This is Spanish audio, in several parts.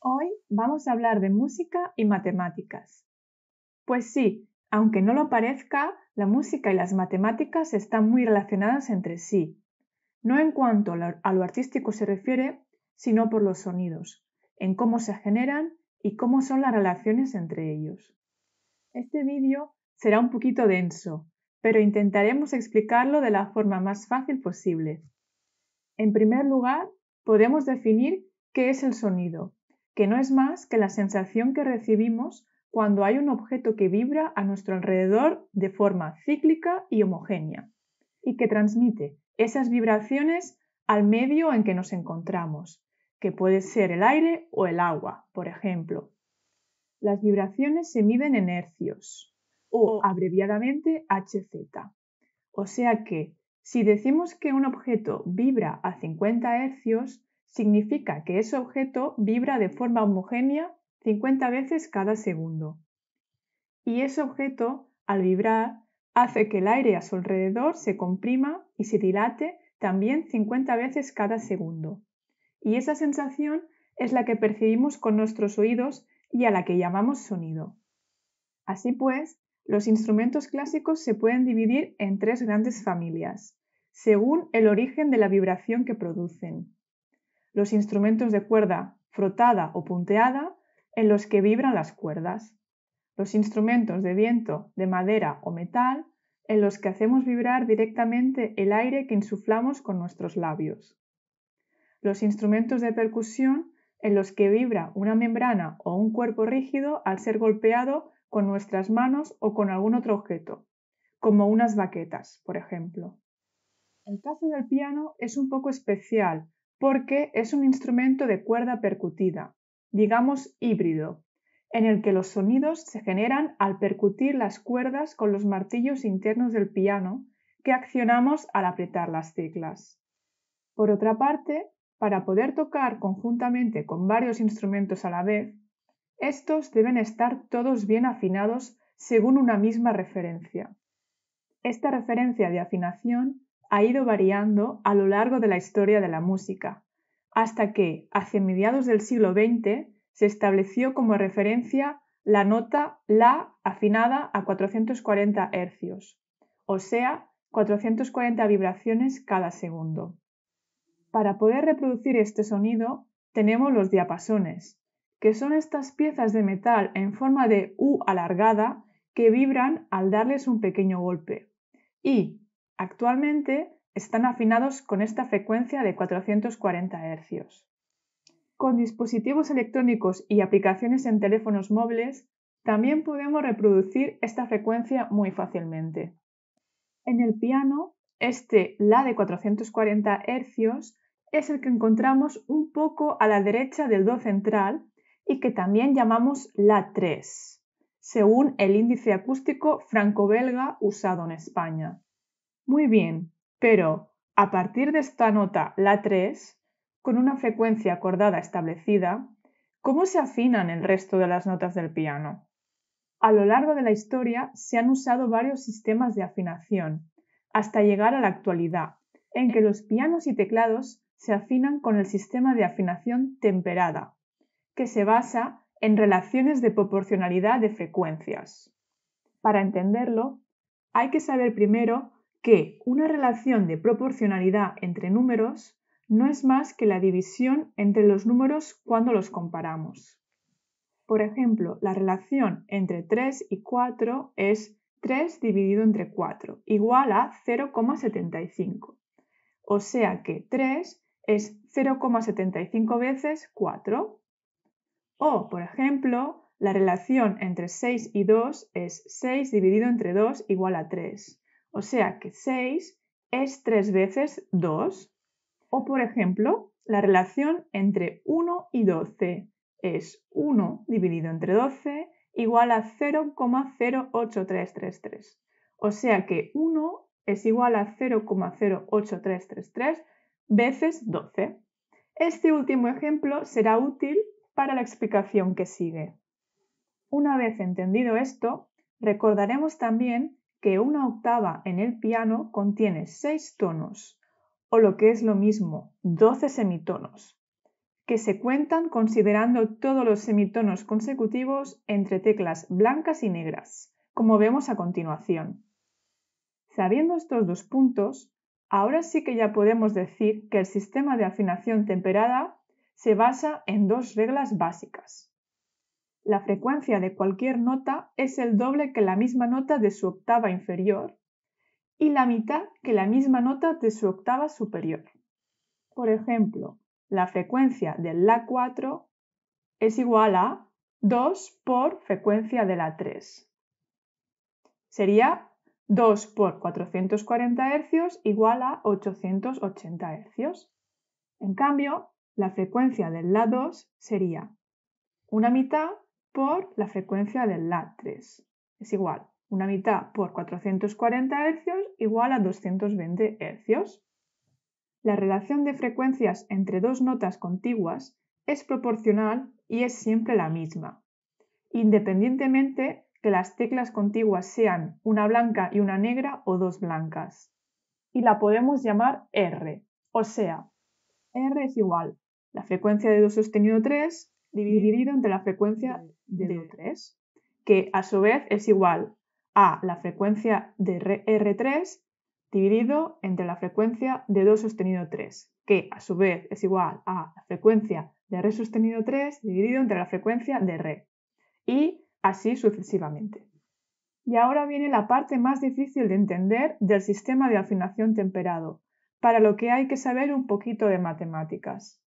Hoy vamos a hablar de música y matemáticas. Pues sí, aunque no lo parezca, la música y las matemáticas están muy relacionadas entre sí, no en cuanto a lo artístico se refiere, sino por los sonidos, en cómo se generan y cómo son las relaciones entre ellos. Este vídeo será un poquito denso, pero intentaremos explicarlo de la forma más fácil posible. En primer lugar, podemos definir qué es el sonido que no es más que la sensación que recibimos cuando hay un objeto que vibra a nuestro alrededor de forma cíclica y homogénea, y que transmite esas vibraciones al medio en que nos encontramos, que puede ser el aire o el agua, por ejemplo. Las vibraciones se miden en hercios, o abreviadamente Hz. O sea que, si decimos que un objeto vibra a 50 hercios, significa que ese objeto vibra de forma homogénea 50 veces cada segundo. Y ese objeto, al vibrar, hace que el aire a su alrededor se comprima y se dilate también 50 veces cada segundo. Y esa sensación es la que percibimos con nuestros oídos y a la que llamamos sonido. Así pues, los instrumentos clásicos se pueden dividir en tres grandes familias, según el origen de la vibración que producen los instrumentos de cuerda frotada o punteada en los que vibran las cuerdas, los instrumentos de viento, de madera o metal en los que hacemos vibrar directamente el aire que insuflamos con nuestros labios, los instrumentos de percusión en los que vibra una membrana o un cuerpo rígido al ser golpeado con nuestras manos o con algún otro objeto, como unas baquetas, por ejemplo. El caso del piano es un poco especial porque es un instrumento de cuerda percutida, digamos híbrido, en el que los sonidos se generan al percutir las cuerdas con los martillos internos del piano que accionamos al apretar las teclas. Por otra parte, para poder tocar conjuntamente con varios instrumentos a la vez, estos deben estar todos bien afinados según una misma referencia. Esta referencia de afinación ha ido variando a lo largo de la historia de la música, hasta que, hacia mediados del siglo XX, se estableció como referencia la nota La afinada a 440 hercios, o sea, 440 vibraciones cada segundo. Para poder reproducir este sonido, tenemos los diapasones, que son estas piezas de metal en forma de U alargada que vibran al darles un pequeño golpe, y Actualmente están afinados con esta frecuencia de 440 Hz. Con dispositivos electrónicos y aplicaciones en teléfonos móviles, también podemos reproducir esta frecuencia muy fácilmente. En el piano, este La de 440 Hz es el que encontramos un poco a la derecha del Do central y que también llamamos La 3, según el índice acústico franco-belga usado en España. Muy bien, pero a partir de esta nota, la 3, con una frecuencia acordada establecida, ¿cómo se afinan el resto de las notas del piano? A lo largo de la historia se han usado varios sistemas de afinación, hasta llegar a la actualidad, en que los pianos y teclados se afinan con el sistema de afinación temperada, que se basa en relaciones de proporcionalidad de frecuencias. Para entenderlo, hay que saber primero que una relación de proporcionalidad entre números no es más que la división entre los números cuando los comparamos. Por ejemplo, la relación entre 3 y 4 es 3 dividido entre 4, igual a 0,75. O sea que 3 es 0,75 veces 4. O, por ejemplo, la relación entre 6 y 2 es 6 dividido entre 2 igual a 3. O sea que 6 es 3 veces 2. O por ejemplo, la relación entre 1 y 12 es 1 dividido entre 12 igual a 0,08333. O sea que 1 es igual a 0,08333 veces 12. Este último ejemplo será útil para la explicación que sigue. Una vez entendido esto, recordaremos también que una octava en el piano contiene seis tonos, o lo que es lo mismo, 12 semitonos, que se cuentan considerando todos los semitonos consecutivos entre teclas blancas y negras, como vemos a continuación. Sabiendo estos dos puntos, ahora sí que ya podemos decir que el sistema de afinación temperada se basa en dos reglas básicas la frecuencia de cualquier nota es el doble que la misma nota de su octava inferior y la mitad que la misma nota de su octava superior. Por ejemplo, la frecuencia del La 4 es igual a 2 por frecuencia de La 3. Sería 2 por 440 Hz igual a 880 Hz. En cambio, la frecuencia del La 2 sería una mitad por la frecuencia del LAT3. Es igual, una mitad por 440 Hz igual a 220 Hz. La relación de frecuencias entre dos notas contiguas es proporcional y es siempre la misma, independientemente que las teclas contiguas sean una blanca y una negra o dos blancas. Y la podemos llamar R, o sea, R es igual la frecuencia de do sostenido 3 dividido entre la frecuencia de do 3 que a su vez es igual a la frecuencia de R3 dividido entre la frecuencia de 2 sostenido 3, que a su vez es igual a la frecuencia de R sostenido 3 dividido entre la frecuencia de re, y así sucesivamente. Y ahora viene la parte más difícil de entender del sistema de afinación temperado, para lo que hay que saber un poquito de matemáticas.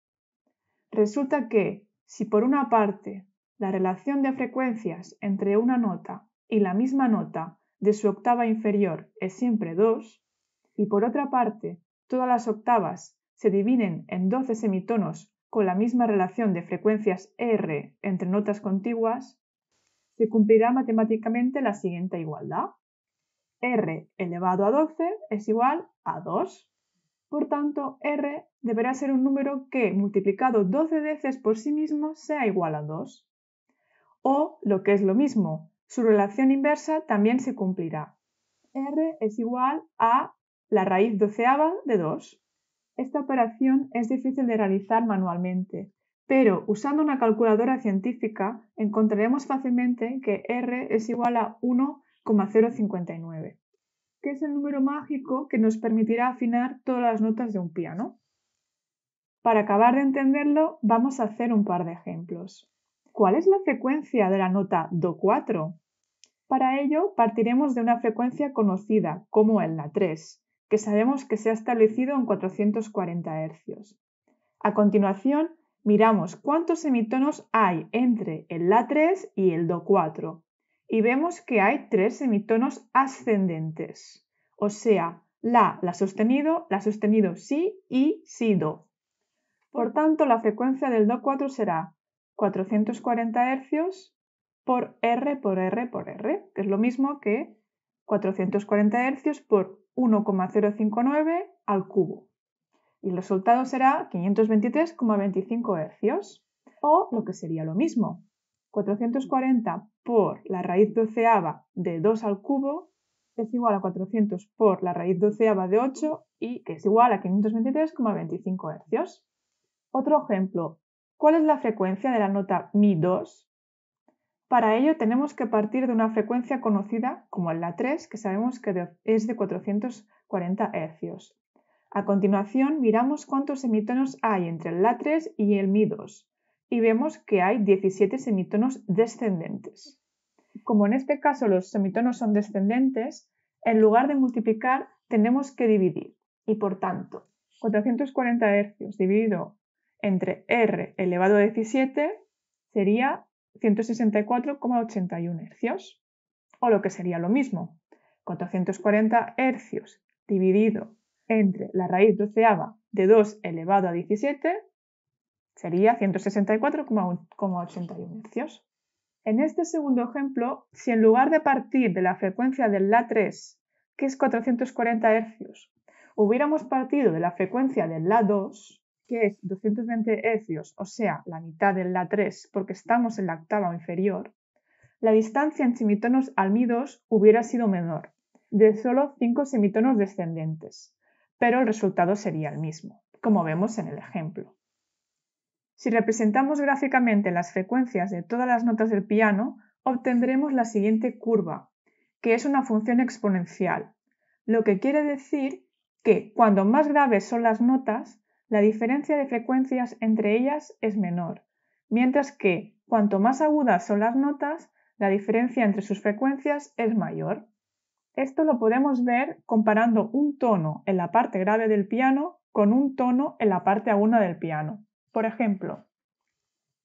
Resulta que si por una parte la relación de frecuencias entre una nota y la misma nota de su octava inferior es siempre 2, y por otra parte todas las octavas se dividen en 12 semitonos con la misma relación de frecuencias R entre notas contiguas, se cumplirá matemáticamente la siguiente igualdad. R elevado a 12 es igual a 2. Por tanto, R deberá ser un número que, multiplicado 12 veces por sí mismo, sea igual a 2. O, lo que es lo mismo, su relación inversa también se cumplirá. R es igual a la raíz doceava de 2. Esta operación es difícil de realizar manualmente, pero usando una calculadora científica encontraremos fácilmente que R es igual a 1,059 que es el número mágico que nos permitirá afinar todas las notas de un piano. Para acabar de entenderlo, vamos a hacer un par de ejemplos. ¿Cuál es la frecuencia de la nota Do4? Para ello, partiremos de una frecuencia conocida, como el La3, que sabemos que se ha establecido en 440 Hz. A continuación, miramos cuántos semitonos hay entre el La3 y el Do4, y vemos que hay tres semitonos ascendentes, o sea, la, la sostenido, la sostenido si y si do. Por tanto, la frecuencia del do 4 será 440 hercios por R por R por R, que es lo mismo que 440 hercios por 1,059 al cubo. Y el resultado será 523,25 hercios, o lo que sería lo mismo, 440 por la raíz doceava de 2 al cubo es igual a 400 por la raíz doceava de 8 y que es igual a 523,25 hercios. Otro ejemplo, ¿cuál es la frecuencia de la nota mi 2? Para ello tenemos que partir de una frecuencia conocida como la 3, que sabemos que es de 440 hercios. A continuación miramos cuántos semitonos hay entre el la 3 y el mi 2 y vemos que hay 17 semitonos descendentes. Como en este caso los semitonos son descendentes, en lugar de multiplicar tenemos que dividir y por tanto 440 hercios dividido entre R elevado a 17 sería 164,81 hercios. o lo que sería lo mismo 440 hercios dividido entre la raíz doceava de 2 elevado a 17 sería 164,81 Hz. En este segundo ejemplo, si en lugar de partir de la frecuencia del La3, que es 440 Hz, hubiéramos partido de la frecuencia del La2, que es 220 Hz, o sea, la mitad del La3, porque estamos en la octava inferior, la distancia en semitonos al Mi2 hubiera sido menor, de solo 5 semitonos descendentes, pero el resultado sería el mismo, como vemos en el ejemplo. Si representamos gráficamente las frecuencias de todas las notas del piano, obtendremos la siguiente curva, que es una función exponencial, lo que quiere decir que cuando más graves son las notas, la diferencia de frecuencias entre ellas es menor, mientras que cuanto más agudas son las notas, la diferencia entre sus frecuencias es mayor. Esto lo podemos ver comparando un tono en la parte grave del piano con un tono en la parte aguda del piano. Por ejemplo,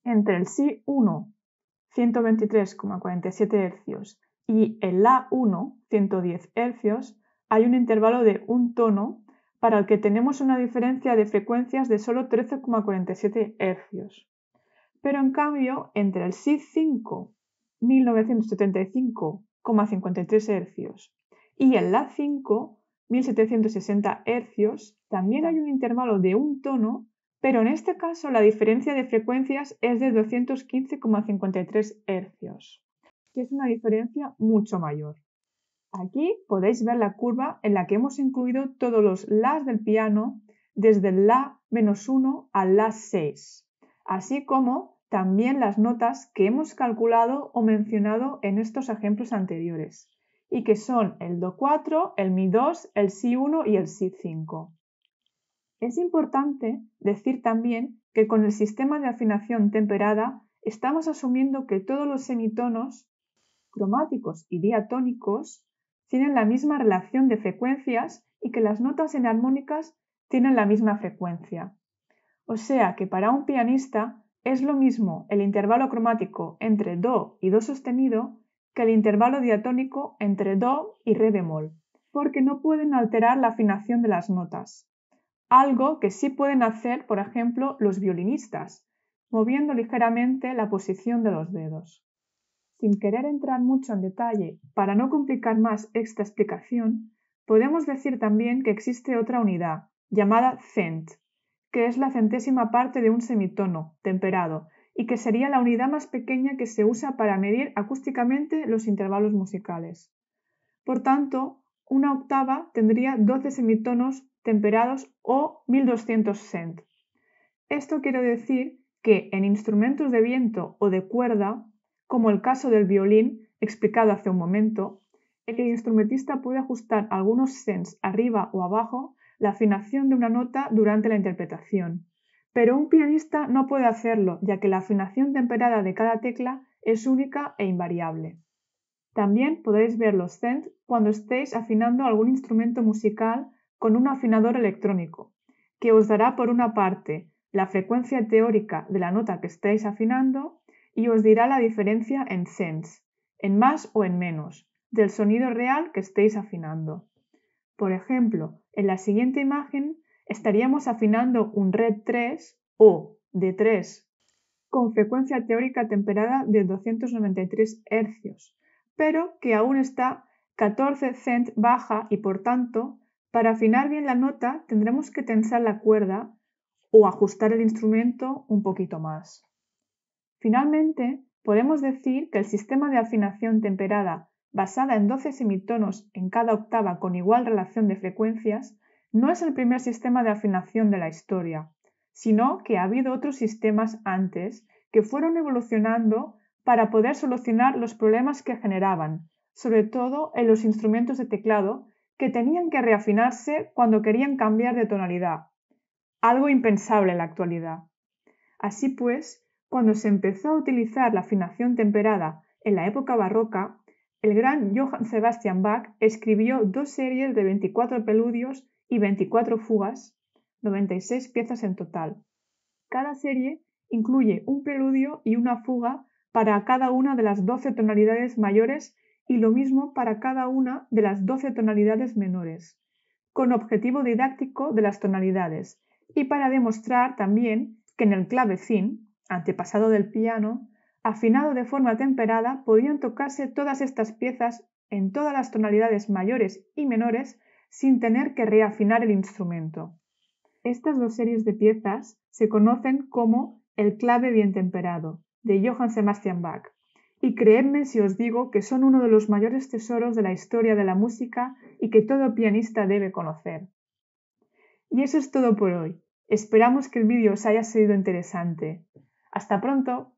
entre el SI1 123,47 Hz y el La1 110 Hz hay un intervalo de un tono para el que tenemos una diferencia de frecuencias de solo 13,47 Hz. Pero en cambio, entre el SI5 1975,53 Hz y el La5 1760 Hz también hay un intervalo de un tono pero en este caso la diferencia de frecuencias es de 215,53 Hz, que es una diferencia mucho mayor. Aquí podéis ver la curva en la que hemos incluido todos los las del piano, desde el la menos 1 al la 6, así como también las notas que hemos calculado o mencionado en estos ejemplos anteriores, y que son el do4, el mi2, el si1 y el si5. Es importante decir también que con el sistema de afinación temperada estamos asumiendo que todos los semitonos cromáticos y diatónicos tienen la misma relación de frecuencias y que las notas enarmónicas tienen la misma frecuencia. O sea que para un pianista es lo mismo el intervalo cromático entre Do y Do sostenido que el intervalo diatónico entre Do y Re bemol, porque no pueden alterar la afinación de las notas algo que sí pueden hacer, por ejemplo, los violinistas, moviendo ligeramente la posición de los dedos. Sin querer entrar mucho en detalle, para no complicar más esta explicación, podemos decir también que existe otra unidad, llamada cent, que es la centésima parte de un semitono temperado y que sería la unidad más pequeña que se usa para medir acústicamente los intervalos musicales. Por tanto, una octava tendría 12 semitonos temperados o 1200 cent. Esto quiere decir que en instrumentos de viento o de cuerda, como el caso del violín explicado hace un momento, el instrumentista puede ajustar algunos cents arriba o abajo la afinación de una nota durante la interpretación. Pero un pianista no puede hacerlo, ya que la afinación temperada de cada tecla es única e invariable. También podéis ver los cents cuando estéis afinando algún instrumento musical con un afinador electrónico, que os dará por una parte la frecuencia teórica de la nota que estáis afinando y os dirá la diferencia en cents, en más o en menos, del sonido real que estéis afinando. Por ejemplo, en la siguiente imagen estaríamos afinando un red 3 o de 3 con frecuencia teórica temperada de 293 Hz, pero que aún está 14 cent baja y por tanto para afinar bien la nota tendremos que tensar la cuerda o ajustar el instrumento un poquito más. Finalmente, podemos decir que el sistema de afinación temperada basada en 12 semitonos en cada octava con igual relación de frecuencias no es el primer sistema de afinación de la historia, sino que ha habido otros sistemas antes que fueron evolucionando para poder solucionar los problemas que generaban, sobre todo en los instrumentos de teclado que tenían que reafinarse cuando querían cambiar de tonalidad, algo impensable en la actualidad. Así pues, cuando se empezó a utilizar la afinación temperada en la época barroca, el gran Johann Sebastian Bach escribió dos series de 24 preludios y 24 fugas, 96 piezas en total. Cada serie incluye un preludio y una fuga para cada una de las 12 tonalidades mayores y lo mismo para cada una de las 12 tonalidades menores, con objetivo didáctico de las tonalidades y para demostrar también que en el clavecín, antepasado del piano, afinado de forma temperada, podían tocarse todas estas piezas en todas las tonalidades mayores y menores sin tener que reafinar el instrumento. Estas dos series de piezas se conocen como el clave bien temperado, de Johann Sebastian Bach, y creedme si os digo que son uno de los mayores tesoros de la historia de la música y que todo pianista debe conocer. Y eso es todo por hoy. Esperamos que el vídeo os haya sido interesante. Hasta pronto.